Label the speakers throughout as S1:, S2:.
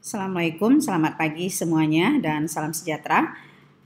S1: Assalamualaikum, selamat pagi semuanya dan salam sejahtera.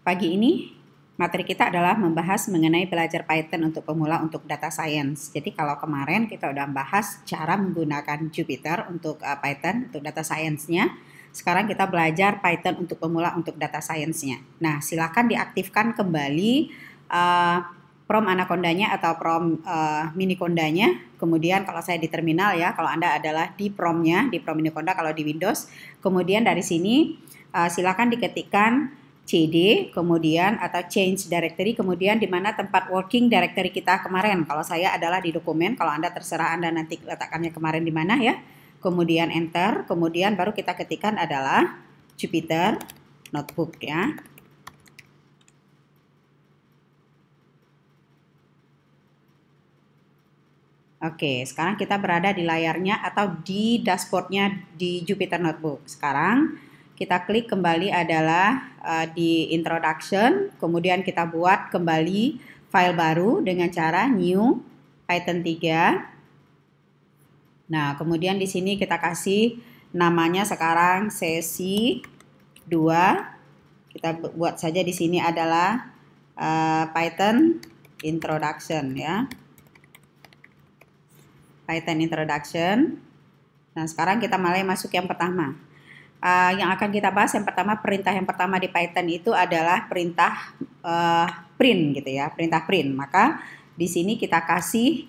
S1: Pagi ini materi kita adalah membahas mengenai belajar Python untuk pemula untuk data science. Jadi kalau kemarin kita udah membahas cara menggunakan Jupyter untuk uh, Python untuk data science-nya, sekarang kita belajar Python untuk pemula untuk data science-nya. Nah, silakan diaktifkan kembali uh, prom anakondanya atau prom uh, mini kondanya. Kemudian kalau saya di terminal ya, kalau Anda adalah di promnya, di prom mini konda kalau di Windows. Kemudian dari sini uh, silakan diketikkan CD, kemudian atau change directory, kemudian di mana tempat working directory kita kemarin. Kalau saya adalah di dokumen, kalau Anda terserah Anda nanti letakkannya kemarin di mana ya. Kemudian enter, kemudian baru kita ketikkan adalah Jupiter Notebook ya. Oke, sekarang kita berada di layarnya atau di dashboardnya di Jupyter Notebook. Sekarang kita klik kembali adalah uh, di introduction, kemudian kita buat kembali file baru dengan cara new Python 3. Nah, kemudian di sini kita kasih namanya sekarang sesi 2. Kita buat saja di sini adalah uh, Python introduction ya. Python Introduction. Nah, sekarang kita mulai masuk yang pertama. Uh, yang akan kita bahas yang pertama perintah yang pertama di Python itu adalah perintah uh, print gitu ya, perintah print. Maka di sini kita kasih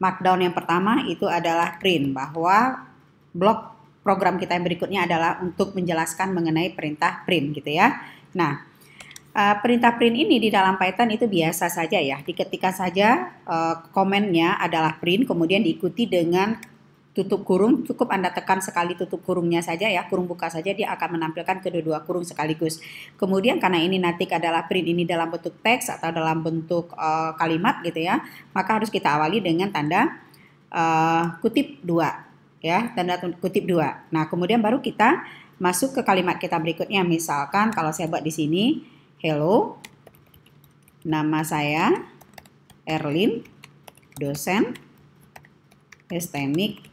S1: markdown yang pertama itu adalah print bahwa blok program kita yang berikutnya adalah untuk menjelaskan mengenai perintah print gitu ya. Nah, Uh, perintah print ini di dalam Python itu biasa saja ya, diketikkan saja uh, komennya adalah print, kemudian diikuti dengan tutup kurung cukup Anda tekan sekali tutup kurungnya saja ya, kurung buka saja dia akan menampilkan kedua-dua kurung sekaligus. Kemudian karena ini nanti adalah print ini dalam bentuk teks atau dalam bentuk uh, kalimat gitu ya, maka harus kita awali dengan tanda uh, kutip dua ya, tanda kutip dua. Nah, kemudian baru kita masuk ke kalimat kita berikutnya. Misalkan kalau saya buat di sini Hello, nama saya Erlin, dosen estemik,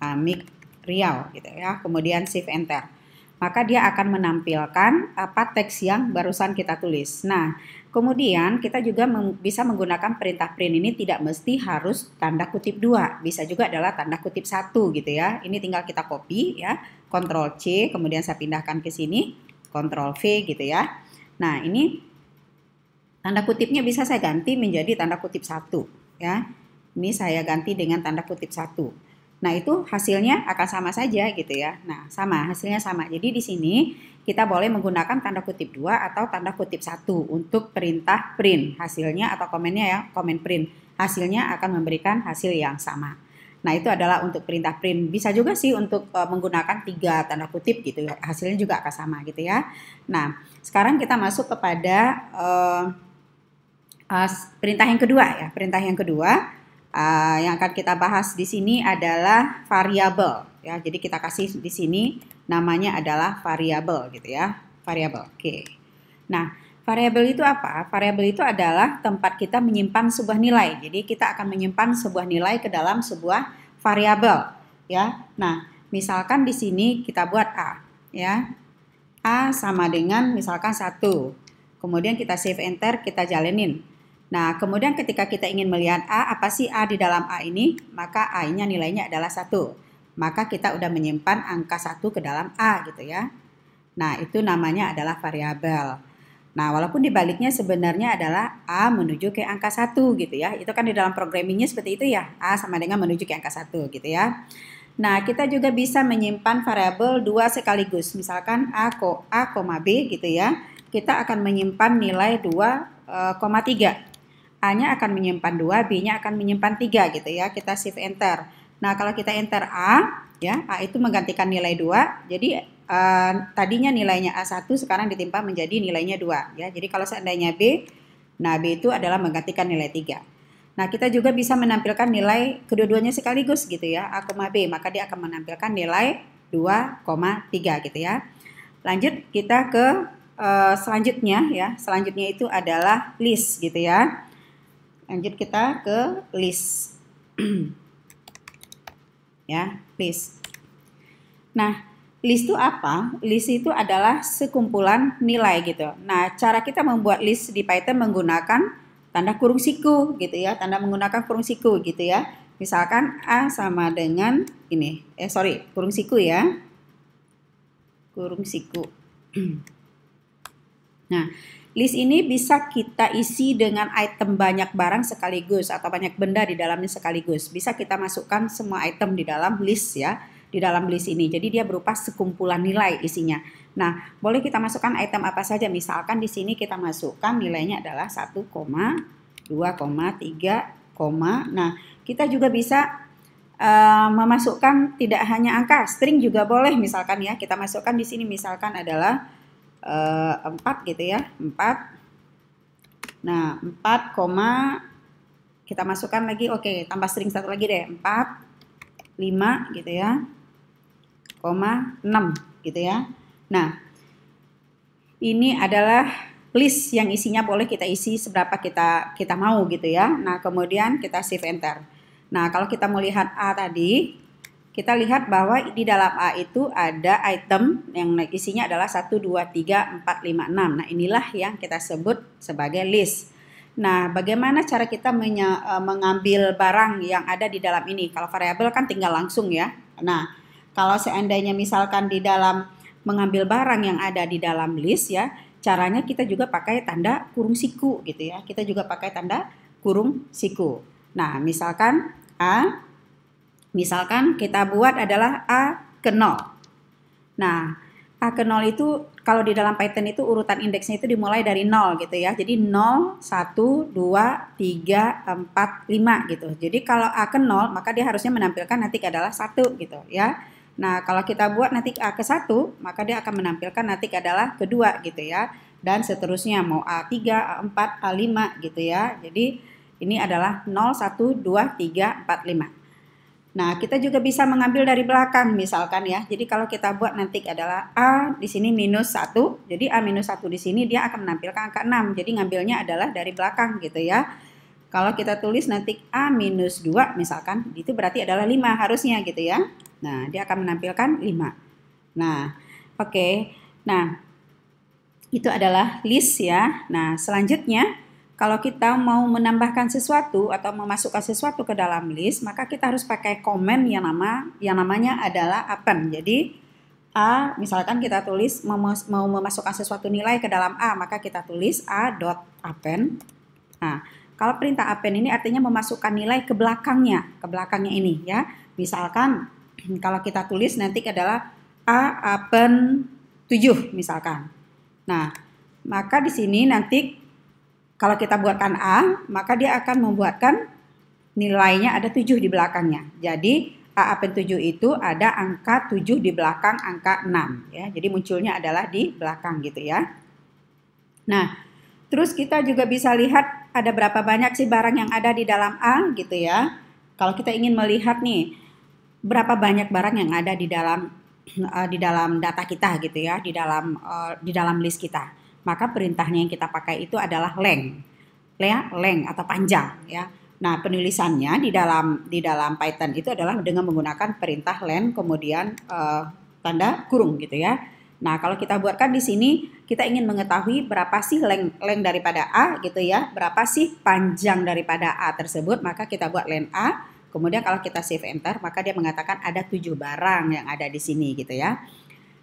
S1: amik Riau gitu ya. Kemudian shift enter. Maka dia akan menampilkan apa eh, teks yang barusan kita tulis. Nah, kemudian kita juga bisa menggunakan perintah print ini tidak mesti harus tanda kutip dua, bisa juga adalah tanda kutip satu gitu ya. Ini tinggal kita copy ya, Ctrl C, kemudian saya pindahkan ke sini, Ctrl V gitu ya. Nah, ini tanda kutipnya bisa saya ganti menjadi tanda kutip satu, ya. Ini saya ganti dengan tanda kutip satu. Nah, itu hasilnya akan sama saja gitu ya. Nah, sama, hasilnya sama. Jadi di sini kita boleh menggunakan tanda kutip dua atau tanda kutip satu untuk perintah print. Hasilnya atau komennya ya, komen print. Hasilnya akan memberikan hasil yang sama. Nah, itu adalah untuk perintah print. Bisa juga sih untuk uh, menggunakan tiga tanda kutip gitu ya. Hasilnya juga akan sama gitu ya. Nah, sekarang kita masuk kepada uh, uh, perintah yang kedua ya. Perintah yang kedua uh, yang akan kita bahas di sini adalah variabel ya. Jadi kita kasih di sini namanya adalah variabel gitu ya. Variabel. Oke. Okay. Nah, Variabel itu apa? Variabel itu adalah tempat kita menyimpan sebuah nilai. Jadi kita akan menyimpan sebuah nilai ke dalam sebuah variabel, ya. Nah, misalkan di sini kita buat A, ya. A sama dengan misalkan satu. Kemudian kita save enter, kita jalanin. Nah, kemudian ketika kita ingin melihat A, apa sih A di dalam A ini? Maka A-nya nilainya adalah satu. Maka kita udah menyimpan angka satu ke dalam A gitu ya. Nah, itu namanya adalah variabel. Nah, walaupun dibaliknya sebenarnya adalah A menuju ke angka 1 gitu ya. Itu kan di dalam programmingnya seperti itu ya. A sama dengan menuju ke angka 1 gitu ya. Nah, kita juga bisa menyimpan variabel dua sekaligus. Misalkan A, A, B gitu ya. Kita akan menyimpan nilai 2,3. Eh, A-nya akan menyimpan 2, B-nya akan menyimpan 3 gitu ya. Kita shift enter. Nah, kalau kita enter A, ya, A itu menggantikan nilai 2. Jadi uh, tadinya nilainya A1 sekarang ditimpa menjadi nilainya 2 ya. Jadi kalau seandainya B, nah B itu adalah menggantikan nilai 3. Nah, kita juga bisa menampilkan nilai kedua-duanya sekaligus gitu ya, A, B, maka dia akan menampilkan nilai 2,3 gitu ya. Lanjut kita ke uh, selanjutnya ya. Selanjutnya itu adalah list gitu ya. Lanjut kita ke list. ya, list. Nah, List itu apa? List itu adalah sekumpulan nilai gitu. Nah, cara kita membuat list di Python menggunakan tanda kurung siku gitu ya, tanda menggunakan kurung siku gitu ya. Misalkan A sama dengan ini, eh sorry, kurung siku ya. Kurung siku. Nah, list ini bisa kita isi dengan item banyak barang sekaligus atau banyak benda di dalamnya sekaligus. Bisa kita masukkan semua item di dalam list ya di dalam list ini. Jadi dia berupa sekumpulan nilai isinya. Nah, boleh kita masukkan item apa saja. Misalkan di sini kita masukkan nilainya adalah 1, 2, 3, nah kita juga bisa uh, memasukkan tidak hanya angka, string juga boleh misalkan ya. Kita masukkan di sini misalkan adalah uh, eh, 4 gitu ya, 4. Nah, 4, kita masukkan lagi, oke, tambah string satu lagi deh, 4, 5 gitu ya gitu ya. Nah, ini adalah list yang isinya boleh kita isi seberapa kita kita mau gitu ya. Nah, kemudian kita shift enter. Nah, kalau kita mau lihat A tadi, kita lihat bahwa di dalam A itu ada item yang isinya adalah 1 2 3 4 5 6. Nah, inilah yang kita sebut sebagai list. Nah, bagaimana cara kita eh, mengambil barang yang ada di dalam ini? Kalau variabel kan tinggal langsung ya. Nah, kalau seandainya misalkan di dalam mengambil barang yang ada di dalam list ya, caranya kita juga pakai tanda kurung siku gitu ya. Kita juga pakai tanda kurung siku. Nah, misalkan A misalkan kita buat adalah A ke 0. Nah, A ke 0 itu kalau di dalam Python itu urutan indeksnya itu dimulai dari 0 gitu ya. Jadi 0, 1, 2, 3, 4, 5 gitu. Jadi kalau A ke 0 maka dia harusnya menampilkan nanti adalah 1 gitu ya. Nah, kalau kita buat nanti A ke 1, maka dia akan menampilkan nanti adalah kedua gitu ya. Dan seterusnya mau A3, A4, A5 gitu ya. Jadi ini adalah 0, 1, 2, 3, 4, 5. Nah, kita juga bisa mengambil dari belakang misalkan ya. Jadi kalau kita buat nanti adalah A di sini minus 1. Jadi A minus 1 di sini dia akan menampilkan angka 6. Jadi ngambilnya adalah dari belakang gitu ya. Kalau kita tulis nanti A minus 2 misalkan, itu berarti adalah 5 harusnya gitu ya. Nah, dia akan menampilkan 5. Nah, oke. Okay. Nah, itu adalah list ya. Nah, selanjutnya kalau kita mau menambahkan sesuatu atau memasukkan sesuatu ke dalam list, maka kita harus pakai komen yang nama yang namanya adalah append. Jadi A, misalkan kita tulis mau memasukkan sesuatu nilai ke dalam A, maka kita tulis A dot append. Nah, kalau perintah append ini artinya memasukkan nilai ke belakangnya, ke belakangnya ini ya. Misalkan kalau kita tulis nanti adalah A apen 7 misalkan. Nah, maka di sini nanti kalau kita buatkan A, maka dia akan membuatkan nilainya ada 7 di belakangnya. Jadi A apen 7 itu ada angka 7 di belakang angka 6 ya. Jadi munculnya adalah di belakang gitu ya. Nah, terus kita juga bisa lihat ada berapa banyak sih barang yang ada di dalam A gitu ya. Kalau kita ingin melihat nih berapa banyak barang yang ada di dalam eh, di dalam data kita gitu ya, di dalam eh, di dalam list kita. Maka perintahnya yang kita pakai itu adalah leng. Leng, ya, leng atau panjang ya. Nah, penulisannya di dalam di dalam Python itu adalah dengan menggunakan perintah len kemudian uh, tanda kurung gitu ya. Nah, kalau kita buatkan di sini kita ingin mengetahui berapa sih length length daripada A gitu ya, berapa sih panjang daripada A tersebut, maka kita buat len A Kemudian kalau kita save enter, maka dia mengatakan ada tujuh barang yang ada di sini gitu ya.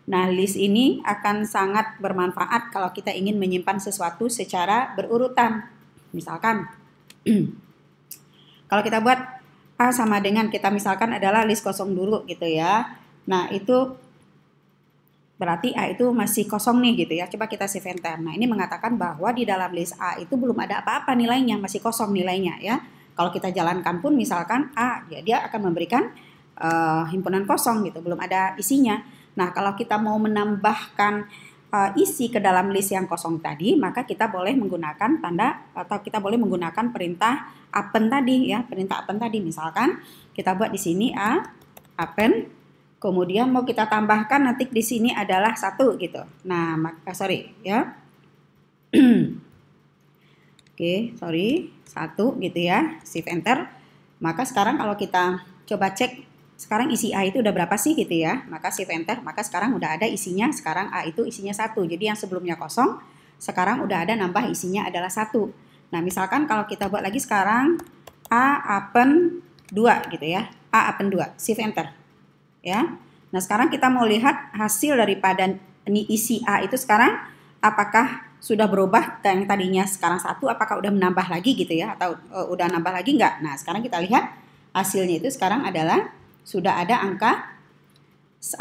S1: Nah, list ini akan sangat bermanfaat kalau kita ingin menyimpan sesuatu secara berurutan. Misalkan, kalau kita buat A sama dengan kita misalkan adalah list kosong dulu gitu ya. Nah, itu berarti A itu masih kosong nih gitu ya. Coba kita save enter. Nah, ini mengatakan bahwa di dalam list A itu belum ada apa-apa nilainya, masih kosong nilainya ya. Kalau kita jalankan pun misalkan A, ya dia akan memberikan uh, himpunan kosong gitu, belum ada isinya. Nah, kalau kita mau menambahkan uh, isi ke dalam list yang kosong tadi, maka kita boleh menggunakan tanda atau kita boleh menggunakan perintah append tadi ya, perintah append tadi misalkan kita buat di sini A append Kemudian mau kita tambahkan nanti di sini adalah satu gitu. Nah, maka eh, sorry ya. Oke, okay, sorry satu gitu ya, shift enter. Maka sekarang kalau kita coba cek sekarang isi A itu udah berapa sih gitu ya. Maka shift enter, maka sekarang udah ada isinya, sekarang A itu isinya satu. Jadi yang sebelumnya kosong, sekarang udah ada nambah isinya adalah satu. Nah misalkan kalau kita buat lagi sekarang A open 2 gitu ya. A open 2, shift enter. Ya. Nah sekarang kita mau lihat hasil daripada ini isi A itu sekarang apakah sudah berubah yang tadinya sekarang satu apakah udah menambah lagi gitu ya atau e, udah nambah lagi enggak nah sekarang kita lihat hasilnya itu sekarang adalah sudah ada angka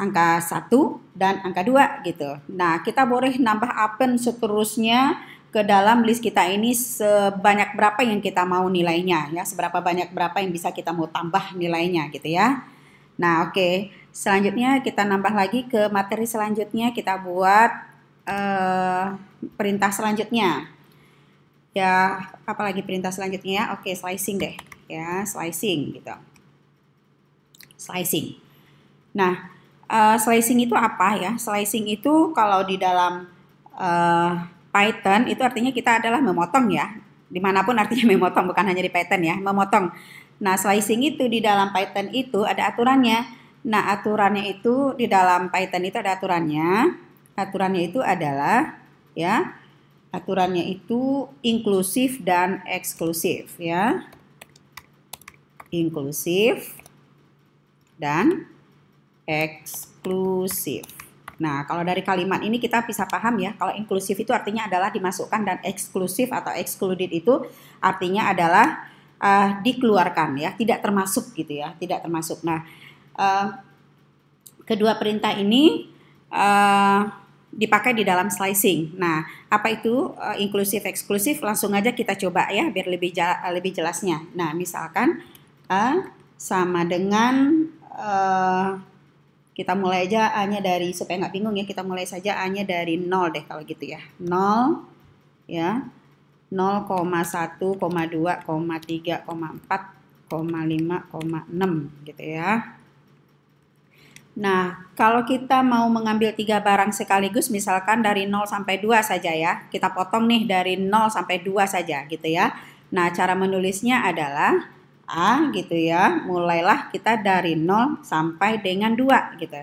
S1: angka satu dan angka dua gitu. Nah, kita boleh nambah apen seterusnya ke dalam list kita ini sebanyak berapa yang kita mau nilainya ya, seberapa banyak berapa yang bisa kita mau tambah nilainya gitu ya. Nah, oke. Okay. Selanjutnya kita nambah lagi ke materi selanjutnya kita buat uh, perintah selanjutnya. Ya, apalagi perintah selanjutnya? Oke, slicing deh. Ya, slicing gitu. Slicing. Nah, uh, slicing itu apa ya? Slicing itu kalau di dalam uh, Python itu artinya kita adalah memotong ya. Dimanapun artinya memotong, bukan hanya di Python ya, memotong. Nah, slicing itu di dalam Python itu ada aturannya. Nah, aturannya itu di dalam Python itu ada aturannya aturannya itu adalah ya aturannya itu inklusif dan eksklusif ya inklusif dan eksklusif. Nah, kalau dari kalimat ini kita bisa paham ya, kalau inklusif itu artinya adalah dimasukkan dan eksklusif atau excluded itu artinya adalah uh, dikeluarkan ya, tidak termasuk gitu ya, tidak termasuk. Nah, uh, kedua perintah ini uh, dipakai di dalam slicing. Nah, apa itu uh, eh, inklusif eksklusif? Langsung aja kita coba ya biar lebih jala, eh, lebih jelasnya. Nah, misalkan A eh, sama dengan uh, kita mulai aja A-nya dari supaya nggak bingung ya, kita mulai saja A-nya dari nol deh kalau gitu ya.
S2: nol
S1: ya. nol koma koma koma satu dua tiga koma empat koma lima koma enam gitu ya. Nah, kalau kita mau mengambil tiga barang sekaligus, misalkan dari 0 sampai 2 saja ya, kita potong nih dari 0 sampai 2 saja gitu ya. Nah, cara menulisnya adalah A gitu ya, mulailah kita dari 0 sampai dengan 2 gitu.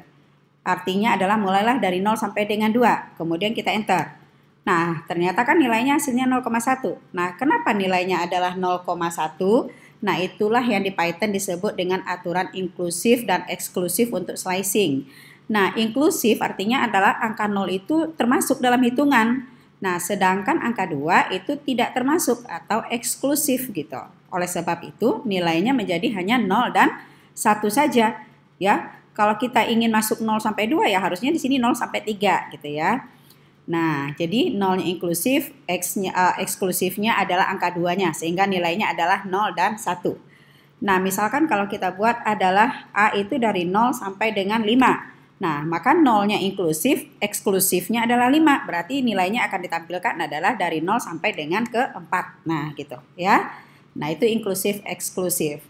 S1: Artinya adalah mulailah dari 0 sampai dengan 2, kemudian kita enter. Nah, ternyata kan nilainya hasilnya 0,1. Nah, kenapa nilainya adalah 0,1? Nah, itulah yang di Python disebut dengan aturan inklusif dan eksklusif untuk slicing. Nah, inklusif artinya adalah angka 0 itu termasuk dalam hitungan. Nah, sedangkan angka 2 itu tidak termasuk atau eksklusif gitu. Oleh sebab itu, nilainya menjadi hanya 0 dan 1 saja, ya. Kalau kita ingin masuk 0 sampai 2 ya harusnya di sini 0 sampai 3 gitu ya. Nah, jadi nolnya inklusif, x-nya uh, eh, eksklusifnya adalah angka duanya sehingga nilainya adalah 0 dan 1. Nah, misalkan kalau kita buat adalah A itu dari 0 sampai dengan 5. Nah, maka nolnya inklusif, eksklusifnya adalah 5. Berarti nilainya akan ditampilkan adalah dari 0 sampai dengan ke 4. Nah, gitu ya. Nah, itu inklusif eksklusif.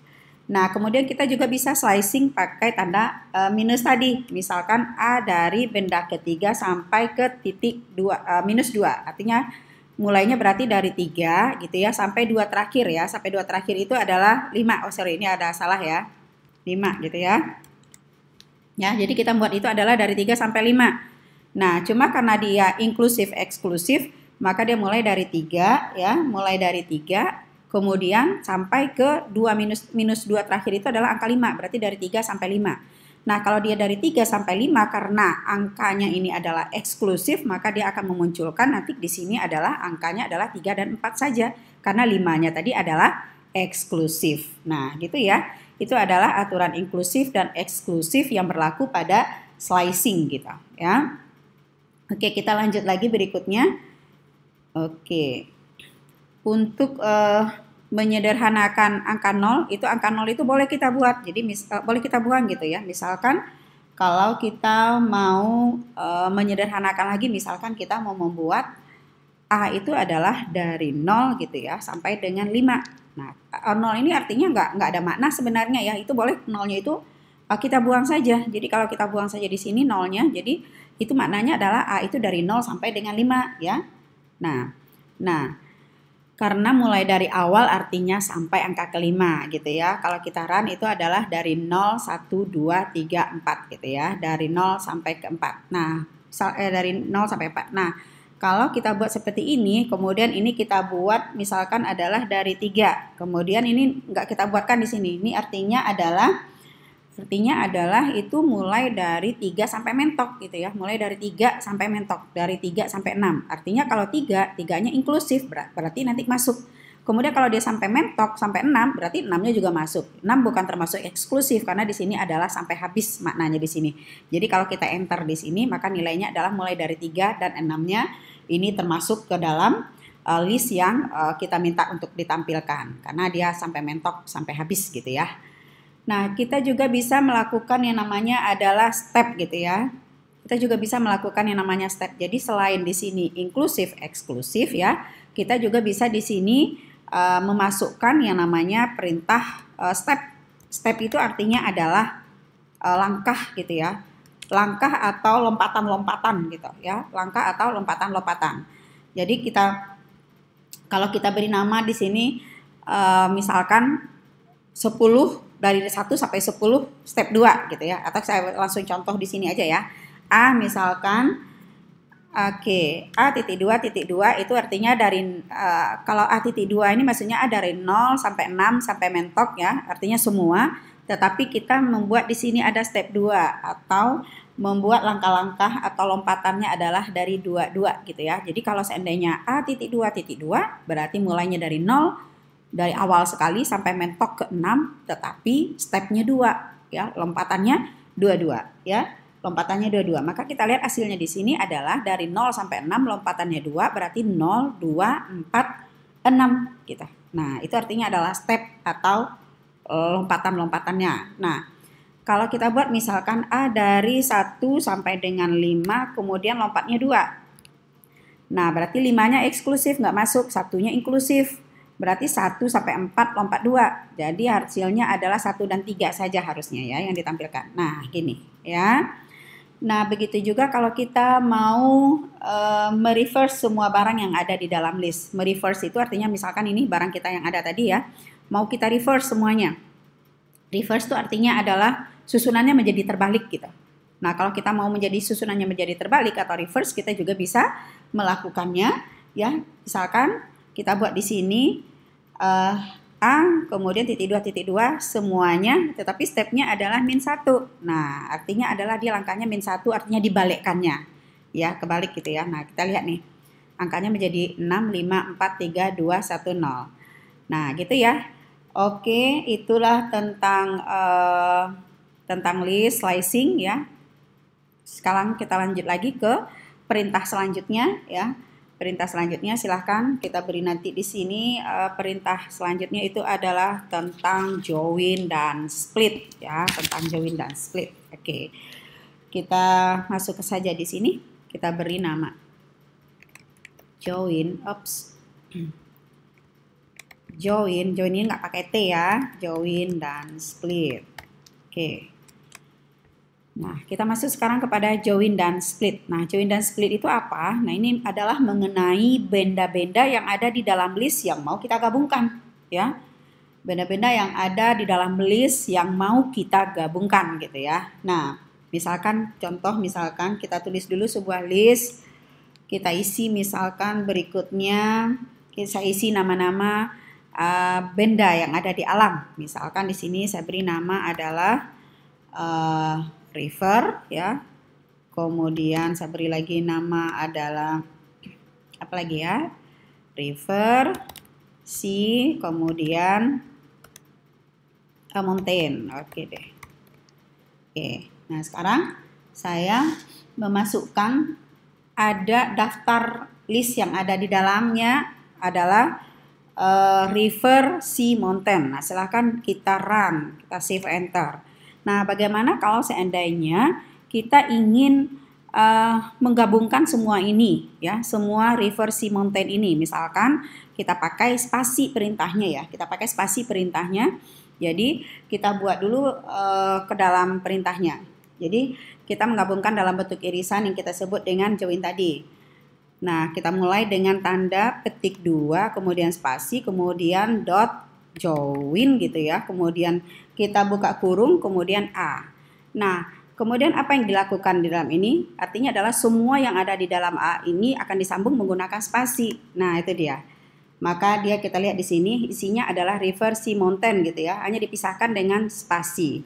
S1: Nah, kemudian kita juga bisa slicing pakai tanda e, minus tadi. Misalkan A dari benda ketiga sampai ke titik dua, e, minus 2. Artinya mulainya berarti dari 3 gitu ya sampai 2 terakhir ya. Sampai 2 terakhir itu adalah 5. Oh, sorry, ini ada salah ya. 5 gitu ya. Ya, jadi kita buat itu adalah dari 3 sampai 5. Nah, cuma karena dia inklusif eksklusif, maka dia mulai dari 3 ya, mulai dari 3 Kemudian sampai ke 2 minus, minus 2 terakhir itu adalah angka 5, berarti dari 3 sampai 5. Nah kalau dia dari 3 sampai 5 karena angkanya ini adalah eksklusif maka dia akan memunculkan nanti di sini adalah angkanya adalah 3 dan 4 saja. Karena 5-nya tadi adalah eksklusif. Nah gitu ya, itu adalah aturan inklusif dan eksklusif yang berlaku pada slicing gitu ya. Oke kita lanjut lagi berikutnya. Oke, untuk uh, menyederhanakan angka 0, itu angka 0 itu boleh kita buat jadi misal eh, boleh kita buang gitu ya misalkan kalau kita mau e, menyederhanakan lagi misalkan kita mau membuat A itu adalah dari 0 gitu ya sampai dengan 5. Nah, 0 ini artinya nggak nggak ada makna sebenarnya ya. Itu boleh nolnya itu kita buang saja. Jadi kalau kita buang saja di sini nolnya, jadi itu maknanya adalah A itu dari 0 sampai dengan 5 ya. Nah, nah karena mulai dari awal artinya sampai angka kelima gitu ya. Kalau kita run itu adalah dari 0, 1, 2, 3, 4 gitu ya. Dari 0 sampai ke 4. Nah, eh, dari 0 sampai 4. Nah, kalau kita buat seperti ini, kemudian ini kita buat misalkan adalah dari 3. Kemudian ini nggak kita buatkan di sini. Ini artinya adalah Artinya adalah itu mulai dari 3 sampai mentok gitu ya. Mulai dari 3 sampai mentok, dari 3 sampai 6. Artinya kalau 3, tiganya inklusif berarti nanti masuk. Kemudian kalau dia sampai mentok sampai 6 berarti 6-nya juga masuk. 6 bukan termasuk eksklusif karena di sini adalah sampai habis maknanya di sini. Jadi kalau kita enter di sini maka nilainya adalah mulai dari 3 dan 6-nya ini termasuk ke dalam eh, list yang eh, kita minta untuk ditampilkan karena dia sampai mentok sampai habis gitu ya. Nah, kita juga bisa melakukan yang namanya adalah step gitu ya. Kita juga bisa melakukan yang namanya step. Jadi selain di sini inklusif eksklusif ya, kita juga bisa di sini uh, memasukkan yang namanya perintah uh, step. Step itu artinya adalah uh, langkah gitu ya. Langkah atau lompatan-lompatan gitu ya. Langkah atau lompatan-lompatan. Jadi kita kalau kita beri nama di sini uh, misalkan 10 dari 1 sampai 10 step 2 gitu ya. Atau saya langsung contoh di sini aja ya. A misalkan Oke, okay. A titik 2 titik 2 itu artinya dari uh, kalau A titik 2 ini maksudnya A dari 0 sampai 6 sampai mentok ya, artinya semua. Tetapi kita membuat di sini ada step 2 atau membuat langkah-langkah atau lompatannya adalah dari 2 2 gitu ya. Jadi kalau seandainya A titik 2 titik 2 berarti mulainya dari 0 dari awal sekali sampai mentok ke 6 tetapi stepnya dua ya lompatannya dua-dua ya lompatannya dua-dua maka kita lihat hasilnya di sini adalah dari 0 sampai 6 lompatannya dua berarti 0 2 4 6 gitu nah itu artinya adalah step atau eh, lompatan-lompatannya nah kalau kita buat misalkan A dari 1 sampai dengan 5 kemudian lompatnya dua nah berarti limanya eksklusif nggak masuk satunya inklusif Berarti 1 sampai 4 lompat 2. Jadi hasilnya adalah 1 dan 3 saja harusnya ya yang ditampilkan. Nah, gini ya. Nah, begitu juga kalau kita mau e, mereverse semua barang yang ada di dalam list. Mereverse itu artinya misalkan ini barang kita yang ada tadi ya, mau kita reverse semuanya. Reverse itu artinya adalah susunannya menjadi terbalik gitu. Nah, kalau kita mau menjadi susunannya menjadi terbalik atau reverse, kita juga bisa melakukannya ya. Misalkan kita buat di sini uh, A, kemudian titik dua titik dua semuanya, tetapi stepnya adalah min satu. Nah, artinya adalah dia langkahnya min satu, artinya dibalikkannya. Ya, kebalik gitu ya. Nah, kita lihat nih. Angkanya menjadi 6, 5, 4, 3, 2, 1, 0. Nah, gitu ya. Oke, itulah tentang uh, tentang list slicing ya. Sekarang kita lanjut lagi ke perintah selanjutnya ya perintah selanjutnya silahkan kita beri nanti di sini uh, perintah selanjutnya itu adalah tentang join dan split ya tentang join dan split oke okay. kita masuk ke saja di sini kita beri nama join ops join join ini nggak pakai t ya join dan split oke okay. Nah, kita masuk sekarang kepada join dan split. Nah, join dan split itu apa? Nah, ini adalah mengenai benda-benda yang ada di dalam list yang mau kita gabungkan, ya. Benda-benda yang ada di dalam list yang mau kita gabungkan gitu ya. Nah, misalkan contoh misalkan kita tulis dulu sebuah list kita isi misalkan berikutnya kita isi nama-nama uh, benda yang ada di alam. Misalkan di sini saya beri nama adalah uh, river ya. Kemudian saya beri lagi nama adalah apa lagi ya? River, sea, kemudian a eh, mountain. Oke deh. Oke. Nah, sekarang saya memasukkan ada daftar list yang ada di dalamnya adalah uh, river, sea, mountain. Nah, silahkan kita run, kita save enter. Nah, bagaimana kalau seandainya kita ingin uh, menggabungkan semua ini ya, semua river si mountain ini. Misalkan kita pakai spasi perintahnya ya, kita pakai spasi perintahnya. Jadi kita buat dulu uh, ke dalam perintahnya. Jadi kita menggabungkan dalam bentuk irisan yang kita sebut dengan join tadi. Nah, kita mulai dengan tanda petik dua, kemudian spasi, kemudian dot join gitu ya, kemudian kita buka kurung kemudian A. Nah, kemudian apa yang dilakukan di dalam ini? Artinya adalah semua yang ada di dalam A ini akan disambung menggunakan spasi. Nah, itu dia. Maka dia kita lihat di sini isinya adalah reverse mountain gitu ya, hanya dipisahkan dengan spasi.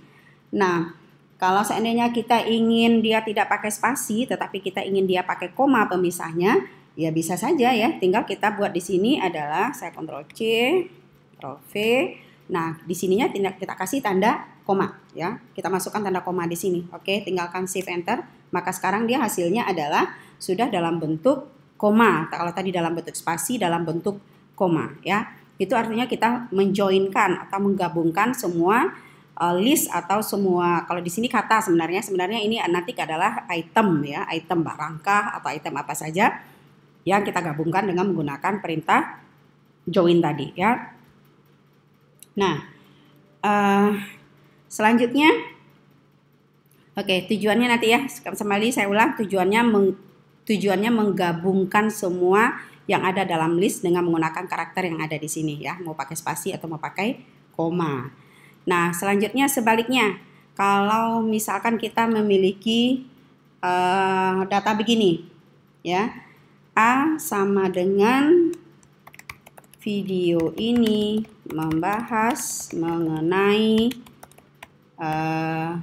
S1: Nah, kalau seandainya kita ingin dia tidak pakai spasi tetapi kita ingin dia pakai koma pemisahnya, ya bisa saja ya. Tinggal kita buat di sini adalah saya kontrol C, kontrol V, Nah, di sininya kita kasih tanda koma ya. Kita masukkan tanda koma di sini. Oke, tinggalkan shift enter. Maka sekarang dia hasilnya adalah sudah dalam bentuk koma. Kalau tadi dalam bentuk spasi, dalam bentuk koma ya. Itu artinya kita menjoinkan atau menggabungkan semua eh, list atau semua kalau di sini kata sebenarnya sebenarnya ini nanti adalah item ya, item barangkah atau item apa saja yang kita gabungkan dengan menggunakan perintah join tadi ya. Nah, uh, selanjutnya, oke okay, tujuannya nanti ya kembali saya ulang tujuannya meng, tujuannya menggabungkan semua yang ada dalam list dengan menggunakan karakter yang ada di sini ya mau pakai spasi atau mau pakai koma. Nah selanjutnya sebaliknya kalau misalkan kita memiliki uh, data begini ya a sama dengan video ini membahas mengenai uh,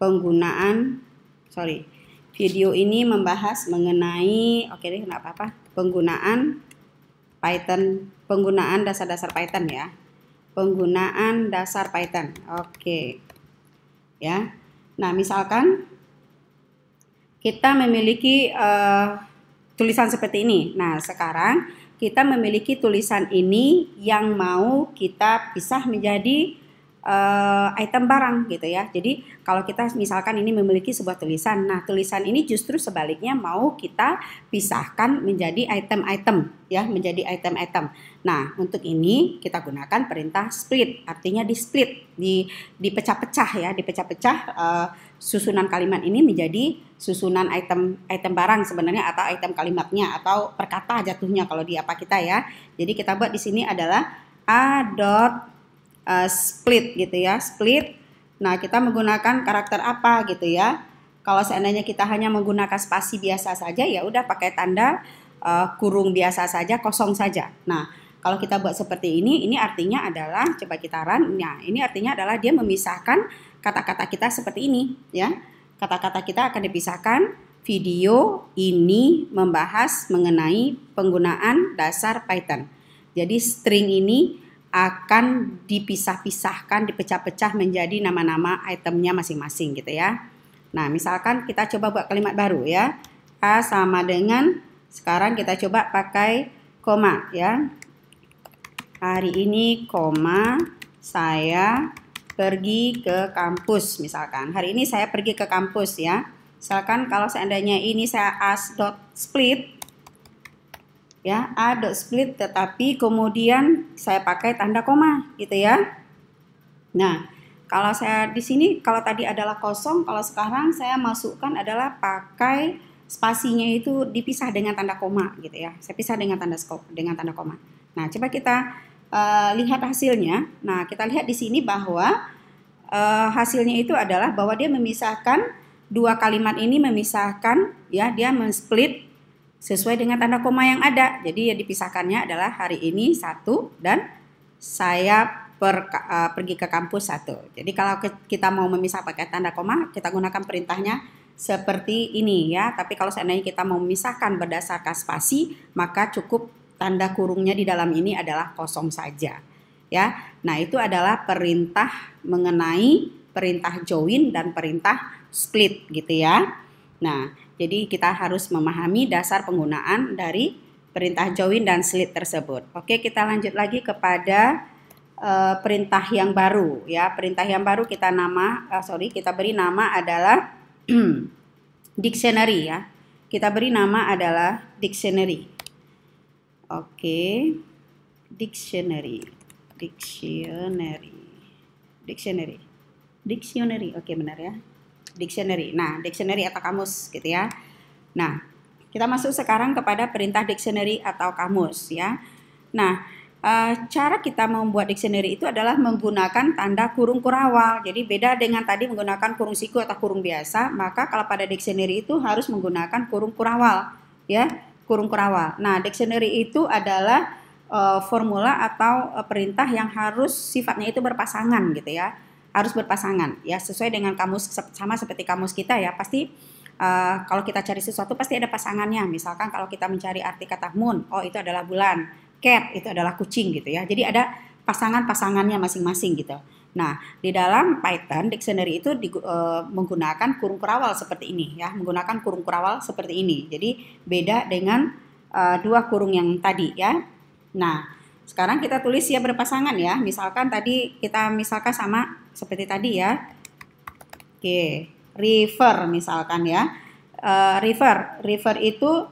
S1: penggunaan sorry video ini membahas mengenai oke okay deh nggak apa-apa penggunaan Python penggunaan dasar-dasar Python ya penggunaan dasar Python oke okay. ya nah misalkan kita memiliki uh, tulisan seperti ini. Nah, sekarang kita memiliki tulisan ini yang mau kita pisah menjadi uh, item barang gitu ya. Jadi kalau kita misalkan ini memiliki sebuah tulisan, nah tulisan ini justru sebaliknya mau kita pisahkan menjadi item-item ya, menjadi item-item. Nah untuk ini kita gunakan perintah split, artinya di split, di dipecah-pecah ya, dipecah-pecah uh, susunan kalimat ini menjadi susunan item item barang sebenarnya atau item kalimatnya atau perkata jatuhnya kalau di apa kita ya. Jadi kita buat di sini adalah a dot Eh, split gitu ya, split. Nah, kita menggunakan karakter apa gitu ya. Kalau seandainya kita hanya menggunakan spasi biasa saja ya udah pakai tanda uh, kurung biasa saja, kosong saja. Nah, kalau kita buat seperti ini, ini artinya adalah coba kita run. Nah, ini artinya adalah dia memisahkan kata-kata kita seperti ini, ya. Kata-kata kita akan dipisahkan. Video ini membahas mengenai penggunaan dasar Python. Jadi string ini akan dipisah-pisahkan, dipecah-pecah menjadi nama-nama itemnya masing-masing gitu ya. Nah, misalkan kita coba buat kalimat baru ya. A sama dengan, sekarang kita coba pakai koma ya. Hari ini koma saya pergi ke kampus misalkan. Hari ini saya pergi ke kampus ya. Misalkan kalau seandainya ini saya as dot split ya a dot split tetapi kemudian saya pakai tanda koma gitu ya nah kalau saya di sini kalau tadi adalah kosong kalau sekarang saya masukkan adalah pakai spasinya itu dipisah dengan tanda koma gitu ya saya pisah dengan tanda skop dengan tanda koma nah coba kita uh, lihat hasilnya nah kita lihat di sini bahwa uh, hasilnya itu adalah bahwa dia memisahkan dua kalimat ini memisahkan ya dia men-split sesuai dengan tanda koma yang ada. Jadi yang dipisahkannya adalah hari ini satu dan saya per, uh, eh, pergi ke kampus satu. Jadi kalau kita mau memisah pakai tanda koma, kita gunakan perintahnya seperti ini ya. Tapi kalau seandainya kita mau memisahkan berdasarkan spasi, maka cukup tanda kurungnya di dalam ini adalah kosong saja. Ya. Nah, itu adalah perintah mengenai perintah join dan perintah split gitu ya. Nah, jadi kita harus memahami dasar penggunaan dari perintah join dan slit tersebut. Oke, kita lanjut lagi kepada uh, perintah yang baru ya. Perintah yang baru kita nama uh, sorry kita beri nama adalah dictionary ya. Kita beri nama adalah dictionary. Oke. Dictionary. Dictionary. Dictionary. Dictionary. Oke, benar ya dictionary. Nah, dictionary atau kamus gitu ya. Nah, kita masuk sekarang kepada perintah dictionary atau kamus ya. Nah, eh, cara kita membuat dictionary itu adalah menggunakan tanda kurung kurawal. Jadi beda dengan tadi menggunakan kurung siku atau kurung biasa, maka kalau pada dictionary itu harus menggunakan kurung kurawal ya, kurung kurawal. Nah, dictionary itu adalah eh, formula atau eh, perintah yang harus sifatnya itu berpasangan gitu ya harus berpasangan ya sesuai dengan kamus sama seperti kamus kita ya pasti uh, kalau kita cari sesuatu pasti ada pasangannya misalkan kalau kita mencari arti kata moon oh itu adalah bulan cat itu adalah kucing gitu ya jadi ada pasangan-pasangannya masing-masing gitu nah di dalam Python dictionary itu di, uh, menggunakan kurung kurawal seperti ini ya menggunakan kurung kurawal seperti ini jadi beda dengan uh, dua kurung yang tadi ya nah sekarang kita tulis ya berpasangan ya. Misalkan tadi kita misalkan sama seperti tadi ya. Oke, river misalkan ya. Uh, river, river itu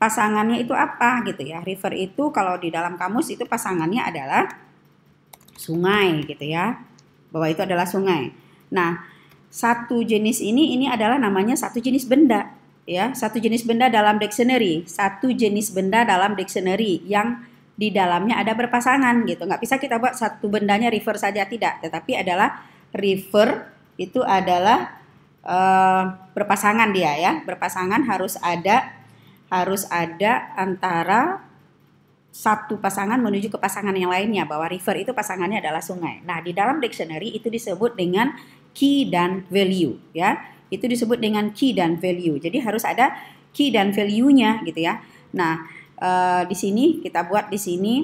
S1: pasangannya itu apa gitu ya. River itu kalau di dalam kamus itu pasangannya adalah sungai gitu ya. Bahwa itu adalah sungai. Nah, satu jenis ini ini adalah namanya satu jenis benda ya. Satu jenis benda dalam dictionary, satu jenis benda dalam dictionary yang di dalamnya ada berpasangan gitu. Nggak bisa kita buat satu bendanya river saja tidak, tetapi adalah river itu adalah uh, berpasangan dia ya. Berpasangan harus ada harus ada antara satu pasangan menuju ke pasangan yang lainnya bahwa river itu pasangannya adalah sungai. Nah, di dalam dictionary itu disebut dengan key dan value ya. Itu disebut dengan key dan value. Jadi harus ada key dan value-nya gitu ya. Nah, uh, di sini kita buat di sini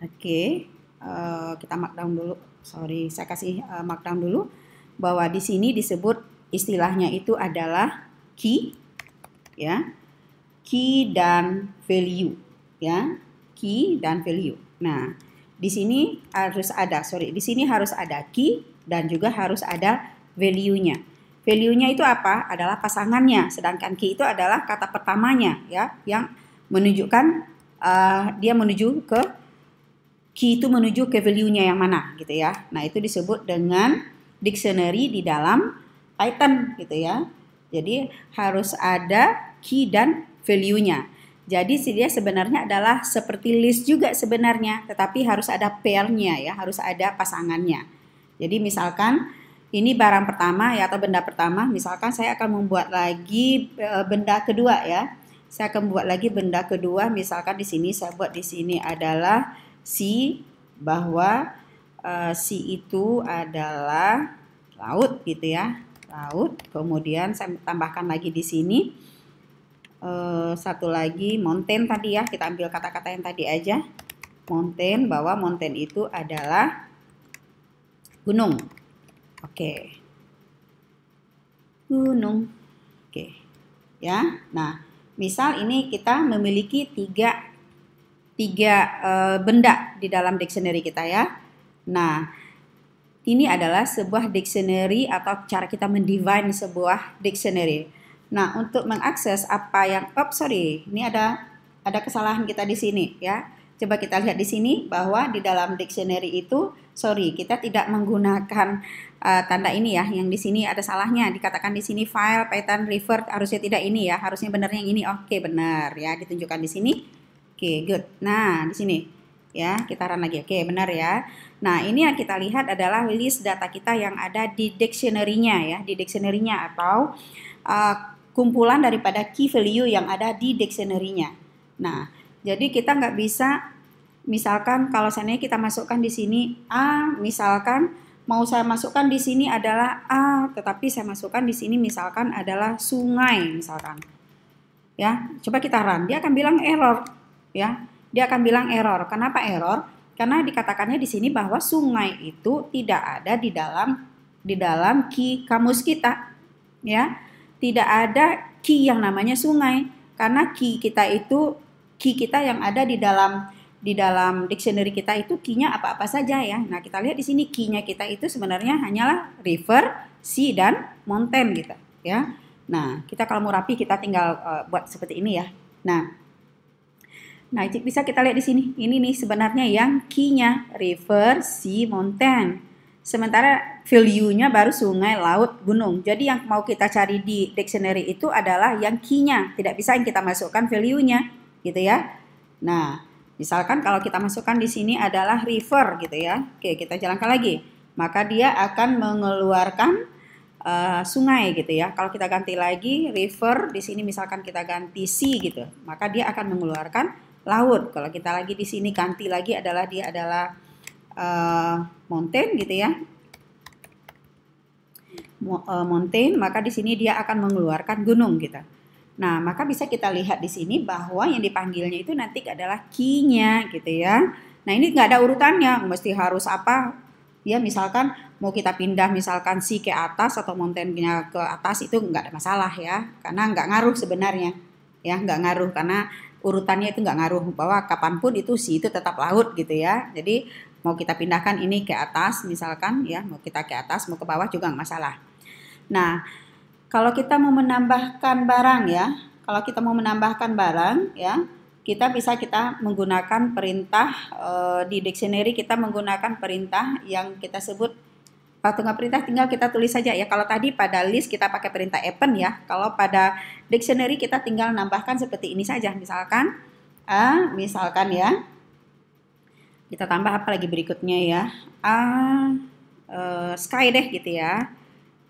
S1: oke okay. uh, eh, kita markdown dulu sorry saya kasih uh, markdown dulu bahwa di sini disebut istilahnya itu adalah key ya key dan value ya key dan value nah di sini harus ada sorry di sini harus ada key dan juga harus ada value-nya Value-nya itu apa? Adalah pasangannya. Sedangkan key itu adalah kata pertamanya ya yang menunjukkan uh, dia menuju ke key itu menuju ke value-nya yang mana gitu ya. Nah, itu disebut dengan dictionary di dalam Python gitu ya. Jadi harus ada key dan value-nya. Jadi dia sebenarnya adalah seperti list juga sebenarnya, tetapi harus ada pair-nya, ya, harus ada pasangannya. Jadi misalkan ini barang pertama ya atau benda pertama misalkan saya akan membuat lagi eh, benda kedua ya saya akan membuat lagi benda kedua misalkan di sini saya buat di sini adalah si bahwa uh, si itu adalah laut gitu ya laut kemudian saya tambahkan lagi di sini uh, satu lagi mountain tadi ya kita ambil kata-kata yang tadi aja mountain bahwa mountain itu adalah gunung Oke. Okay. Gunung. Oke. Okay. Ya. Nah, misal ini kita memiliki tiga tiga uh, benda di dalam dictionary kita ya. Nah, ini adalah sebuah dictionary atau cara kita mendivine sebuah dictionary. Nah, untuk mengakses apa yang oh sorry, ini ada ada kesalahan kita di sini ya. Coba kita lihat di sini bahwa di dalam dictionary itu, sorry, kita tidak menggunakan uh, tanda ini ya. Yang di sini ada salahnya. Dikatakan di sini file, Python, revert, harusnya tidak ini ya. Harusnya benar yang ini. Oke, benar ya. Ditunjukkan di sini. Oke, good. Nah, di sini ya kita run lagi. Oke, benar ya. Nah, ini yang kita lihat adalah list data kita yang ada di dictionary-nya ya, di dictionary-nya atau uh, kumpulan daripada key value yang ada di dictionary-nya. Nah, jadi kita nggak bisa misalkan kalau seandainya kita masukkan di sini A, misalkan mau saya masukkan di sini adalah A, tetapi saya masukkan di sini misalkan adalah sungai misalkan. Ya, coba kita run, dia akan bilang error, ya. Dia akan bilang error. Kenapa error? Karena dikatakannya di sini bahwa sungai itu tidak ada di dalam di dalam ki kamus kita, ya. Tidak ada ki yang namanya sungai karena ki kita itu key kita yang ada di dalam di dalam dictionary kita itu key-nya apa-apa saja ya. Nah, kita lihat di sini key-nya kita itu sebenarnya hanyalah river, sea dan mountain gitu ya. Nah, kita kalau mau rapi kita tinggal uh, buat seperti ini ya. Nah, Nah, bisa kita lihat di sini. Ini nih sebenarnya yang key-nya river, sea, mountain. Sementara value-nya baru sungai, laut, gunung. Jadi yang mau kita cari di dictionary itu adalah yang key-nya. Tidak bisa yang kita masukkan value-nya gitu ya. Nah, misalkan kalau kita masukkan di sini adalah river gitu ya. Oke, kita jalankan lagi. Maka dia akan mengeluarkan uh, sungai gitu ya. Kalau kita ganti lagi river di sini misalkan kita ganti sea gitu, maka dia akan mengeluarkan laut. Kalau kita lagi di sini ganti lagi adalah dia adalah uh, mountain gitu ya eh, mountain maka di sini dia akan mengeluarkan gunung gitu. Nah, maka bisa kita lihat di sini bahwa yang dipanggilnya itu nanti adalah key-nya gitu ya. Nah, ini nggak ada urutannya, mesti harus apa? Ya, misalkan mau kita pindah misalkan si ke atas atau mountainnya ke atas itu nggak ada masalah ya, karena nggak ngaruh sebenarnya. Ya, nggak ngaruh karena urutannya itu nggak ngaruh bahwa kapanpun itu si itu tetap laut gitu ya. Jadi mau kita pindahkan ini ke atas misalkan ya, mau kita ke atas mau ke bawah juga nggak masalah. Nah, kalau kita mau menambahkan barang ya, kalau kita mau menambahkan barang ya, kita bisa kita menggunakan perintah e, di dictionary kita menggunakan perintah yang kita sebut kalau nggak perintah tinggal kita tulis saja ya kalau tadi pada list kita pakai perintah open ya kalau pada dictionary kita tinggal nambahkan seperti ini saja misalkan a misalkan ya kita tambah apa lagi berikutnya ya a e, sky deh gitu ya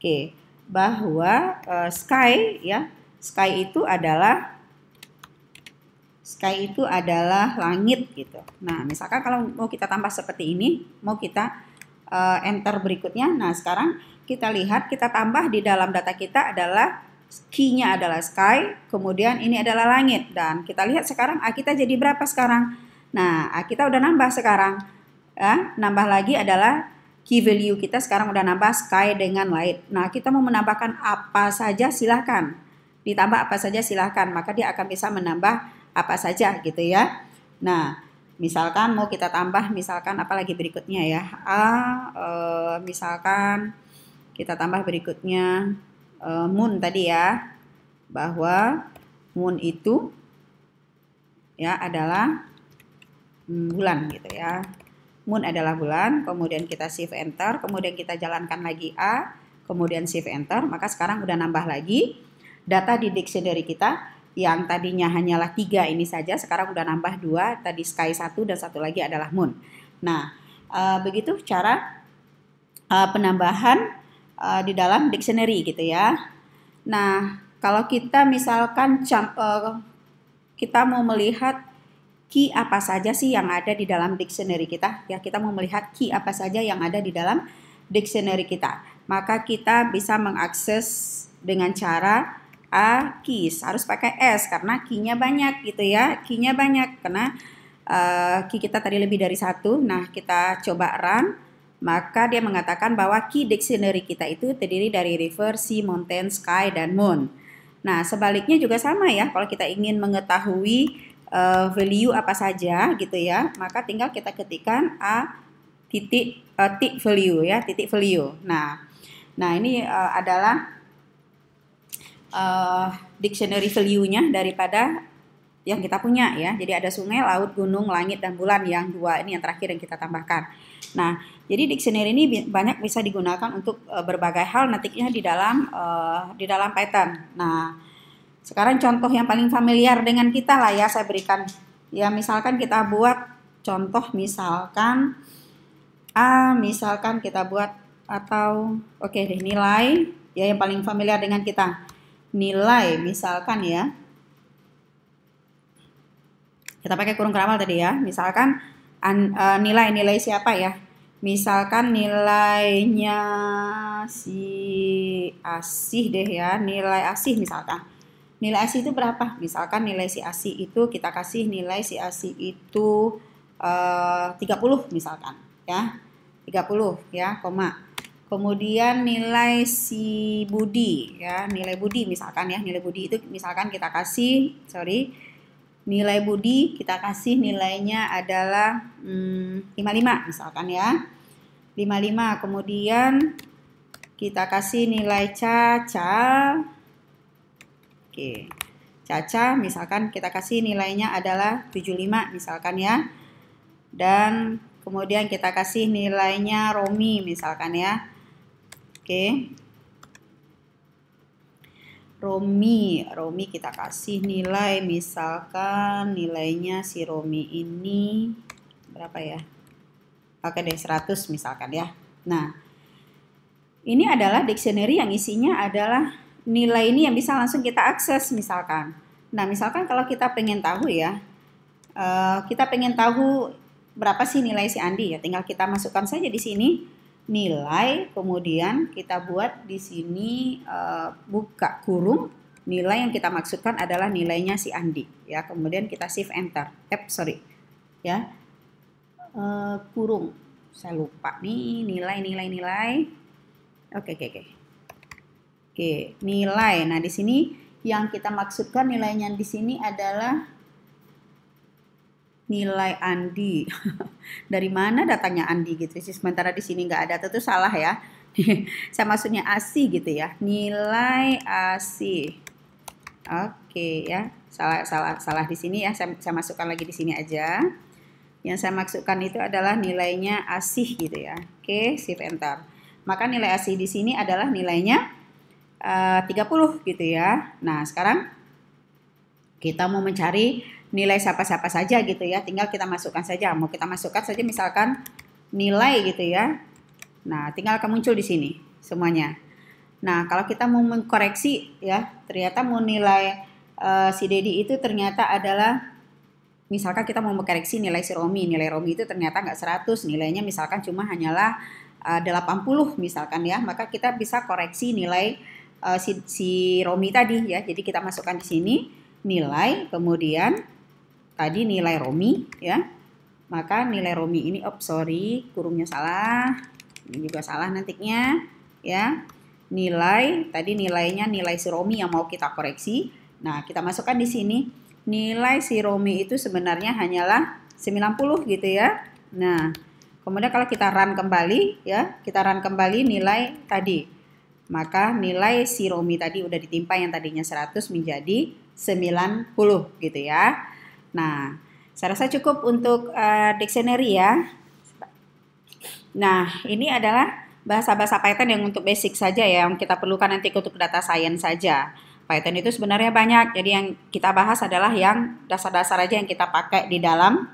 S1: oke bahwa uh, sky ya sky itu adalah sky itu adalah langit gitu. Nah, misalkan kalau mau kita tambah seperti ini, mau kita uh, enter berikutnya. Nah, sekarang kita lihat kita tambah di dalam data kita adalah key-nya adalah sky, kemudian ini adalah langit dan kita lihat sekarang A kita jadi berapa sekarang? Nah, A kita udah nambah sekarang. Ya, nambah lagi adalah key value kita sekarang udah nambah sky dengan light. Nah, kita mau menambahkan apa saja silahkan. Ditambah apa saja silahkan. Maka dia akan bisa menambah apa saja gitu ya. Nah, misalkan mau kita tambah misalkan apa lagi berikutnya ya. A, e, misalkan kita tambah berikutnya e, moon tadi ya. Bahwa moon itu ya adalah hmm, bulan gitu ya Moon adalah bulan, kemudian kita shift enter, kemudian kita jalankan lagi A, kemudian shift enter, maka sekarang udah nambah lagi data di dictionary kita yang tadinya hanyalah tiga ini saja, sekarang udah nambah dua, tadi sky satu dan satu lagi adalah moon. Nah, e, begitu cara e, penambahan e, di dalam dictionary gitu ya. Nah, kalau kita misalkan e, kita mau melihat key apa saja sih yang ada di dalam dictionary kita. Ya, kita mau melihat key apa saja yang ada di dalam dictionary kita. Maka kita bisa mengakses dengan cara A keys harus pakai S karena key-nya banyak gitu ya key-nya banyak karena uh, key kita tadi lebih dari satu nah kita coba run maka dia mengatakan bahwa key dictionary kita itu terdiri dari river, sea, mountain, sky, dan moon nah sebaliknya juga sama ya kalau kita ingin mengetahui uh, value apa saja gitu ya, maka tinggal kita ketikkan a titik uh, titik value ya, titik value. Nah, nah ini uh, adalah uh, dictionary value-nya daripada yang kita punya ya. Jadi ada sungai, laut, gunung, langit dan bulan yang dua ini yang terakhir yang kita tambahkan. Nah, jadi dictionary ini banyak bisa digunakan untuk berbagai hal nantinya di dalam uh, di dalam Python. Nah, sekarang contoh yang paling familiar dengan kita lah ya saya berikan. Ya misalkan kita buat contoh misalkan A misalkan kita buat atau oke okay, deh nilai ya yang paling familiar dengan kita. Nilai misalkan ya. Kita pakai kurung keramal tadi ya. Misalkan e, nilai-nilai siapa ya? Misalkan nilainya si Asih deh ya, nilai Asih misalkan nilai ASI itu berapa? Misalkan nilai si ASI itu kita kasih nilai si ASI itu eh, tiga 30 misalkan ya. 30 ya, koma. Kemudian nilai si Budi ya, nilai Budi misalkan ya, nilai Budi itu misalkan kita kasih sorry nilai Budi kita kasih nilainya adalah hmm, 55 misalkan ya. 55 kemudian kita kasih nilai Caca Oke. Caca misalkan kita kasih nilainya adalah 75 misalkan ya. Dan kemudian kita kasih nilainya Romi misalkan ya. Oke. Romi, Romi kita kasih nilai misalkan nilainya si Romi ini berapa ya? Oke deh 100 misalkan ya. Nah, ini adalah dictionary yang isinya adalah nilai ini yang bisa langsung kita akses misalkan. Nah, misalkan kalau kita pengen tahu ya, eh, kita pengen tahu berapa sih nilai si Andi ya, tinggal kita masukkan saja di sini nilai, kemudian kita buat di sini eh, buka kurung nilai yang kita maksudkan adalah nilainya si Andi ya, kemudian kita shift enter, tab eh, sorry ya kurung saya lupa nih nilai nilai nilai oke oke oke Oke, nilai. Nah, di sini yang kita maksudkan nilainya di sini adalah nilai Andi. Dari mana datanya Andi gitu? sih? Sementara di sini nggak ada, tentu salah ya. Saya maksudnya ASI gitu ya. Nilai ASI. Oke ya, salah salah salah di sini ya. Saya, saya masukkan lagi di sini aja. Yang saya maksudkan itu adalah nilainya asih gitu ya. Oke, shift enter. Maka nilai asih di sini adalah nilainya Eh, tiga 30 gitu ya. Nah, sekarang kita mau mencari nilai siapa-siapa saja gitu ya. Tinggal kita masukkan saja. Mau kita masukkan saja misalkan nilai gitu ya. Nah, tinggal akan muncul di sini semuanya. Nah, kalau kita mau mengkoreksi ya, ternyata mau nilai uh, si Dedi itu ternyata adalah misalkan kita mau mengkoreksi nilai si Romi, nilai Romi itu ternyata nggak 100, nilainya misalkan cuma hanyalah eh, uh, 80 misalkan ya, maka kita bisa koreksi nilai uh, si, si Romi tadi ya. Jadi kita masukkan di sini nilai, kemudian tadi nilai Romi ya. Maka nilai Romi ini, oh sorry, kurungnya salah. Ini juga salah nantinya ya. Nilai, tadi nilainya nilai si Romi yang mau kita koreksi. Nah, kita masukkan di sini. Nilai si Romi itu sebenarnya hanyalah 90 gitu ya. Nah, kemudian kalau kita run kembali ya, kita run kembali nilai tadi maka nilai si Romi tadi udah ditimpa yang tadinya 100 menjadi 90 gitu ya. Nah, saya rasa cukup untuk uh, dictionary ya. Nah, ini adalah bahasa-bahasa Python yang untuk basic saja ya, yang kita perlukan nanti untuk data science saja. Python itu sebenarnya banyak, jadi yang kita bahas adalah yang dasar-dasar aja yang kita pakai di dalam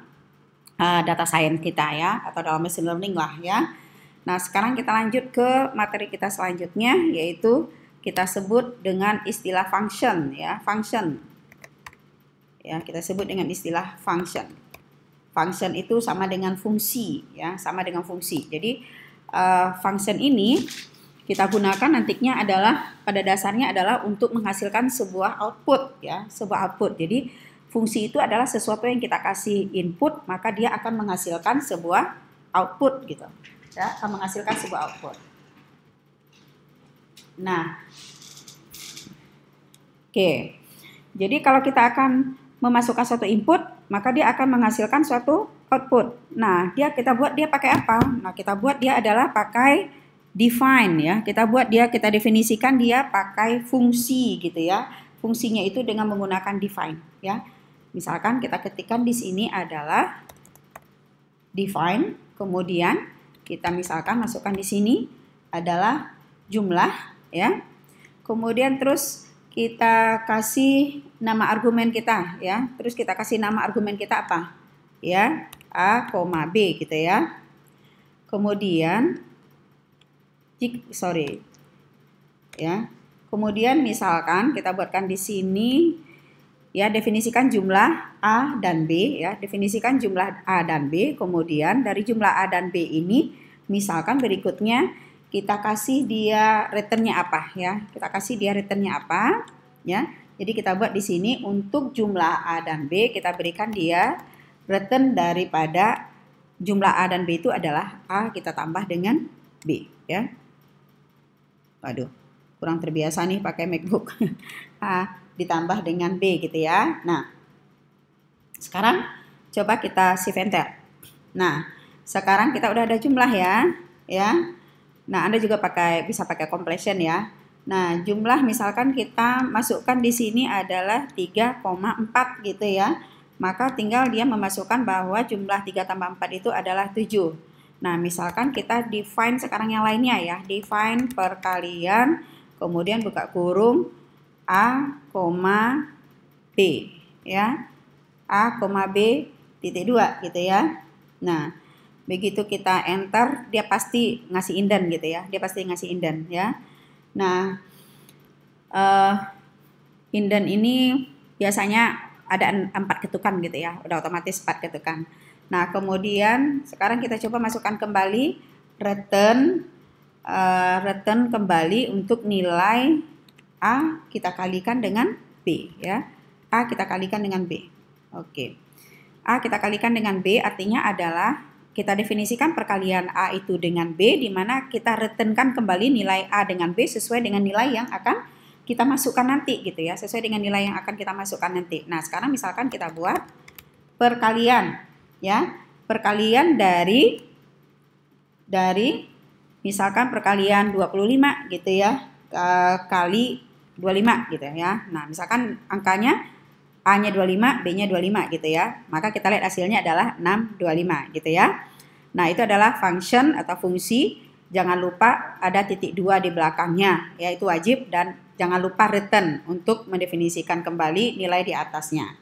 S1: uh, data science kita ya, atau dalam machine learning lah ya. Nah, sekarang kita lanjut ke materi kita selanjutnya yaitu kita sebut dengan istilah function ya, function. Ya, kita sebut dengan istilah function. Function itu sama dengan fungsi ya, sama dengan fungsi. Jadi uh, function ini kita gunakan nantinya adalah pada dasarnya adalah untuk menghasilkan sebuah output ya, sebuah output. Jadi fungsi itu adalah sesuatu yang kita kasih input, maka dia akan menghasilkan sebuah output gitu ya, akan menghasilkan sebuah output. Nah, oke. Okay. Jadi kalau kita akan memasukkan suatu input, maka dia akan menghasilkan suatu output. Nah, dia kita buat dia pakai apa? Nah, kita buat dia adalah pakai define ya. Kita buat dia kita definisikan dia pakai fungsi gitu ya. Fungsinya itu dengan menggunakan define ya. Misalkan kita ketikkan di sini adalah define kemudian kita misalkan masukkan di sini adalah jumlah ya. Kemudian terus kita kasih nama argumen kita ya. Terus kita kasih nama argumen kita apa? Ya, A, B gitu ya. Kemudian jik, sorry ya. Kemudian misalkan kita buatkan di sini ya definisikan jumlah A dan B ya definisikan jumlah A dan B kemudian dari jumlah A dan B ini misalkan berikutnya kita kasih dia returnnya apa ya kita kasih dia returnnya apa ya jadi kita buat di sini untuk jumlah A dan B kita berikan dia return daripada jumlah A dan B itu adalah A kita tambah dengan B ya waduh kurang terbiasa nih pakai MacBook A ditambah dengan B gitu ya. Nah, sekarang coba kita shift enter. Nah, sekarang kita udah ada jumlah ya, ya. Nah, Anda juga pakai bisa pakai completion ya. Nah, jumlah misalkan kita masukkan di sini adalah 3,4 gitu ya. Maka tinggal dia memasukkan bahwa jumlah 3 tambah 4 itu adalah 7. Nah, misalkan kita define sekarang yang lainnya ya. Define perkalian, kemudian buka kurung, A, B ya. A, B titik 2 gitu ya. Nah, begitu kita enter dia pasti ngasih inden gitu ya. Dia pasti ngasih inden ya. Nah, uh, inden ini biasanya ada empat ketukan gitu ya. Udah otomatis empat ketukan. Nah, kemudian sekarang kita coba masukkan kembali return uh, return kembali untuk nilai A kita kalikan dengan B ya. A kita kalikan dengan B. Oke. A kita kalikan dengan B artinya adalah kita definisikan perkalian A itu dengan B di mana kita returnkan kembali nilai A dengan B sesuai dengan nilai yang akan kita masukkan nanti gitu ya, sesuai dengan nilai yang akan kita masukkan nanti. Nah, sekarang misalkan kita buat perkalian ya, perkalian dari dari misalkan perkalian 25 gitu ya kali 25 gitu ya. Nah, misalkan angkanya A-nya 25, B-nya 25 gitu ya. Maka kita lihat hasilnya adalah 625 gitu ya. Nah, itu adalah function atau fungsi. Jangan lupa ada titik dua di belakangnya, yaitu wajib dan jangan lupa return untuk mendefinisikan kembali nilai di atasnya.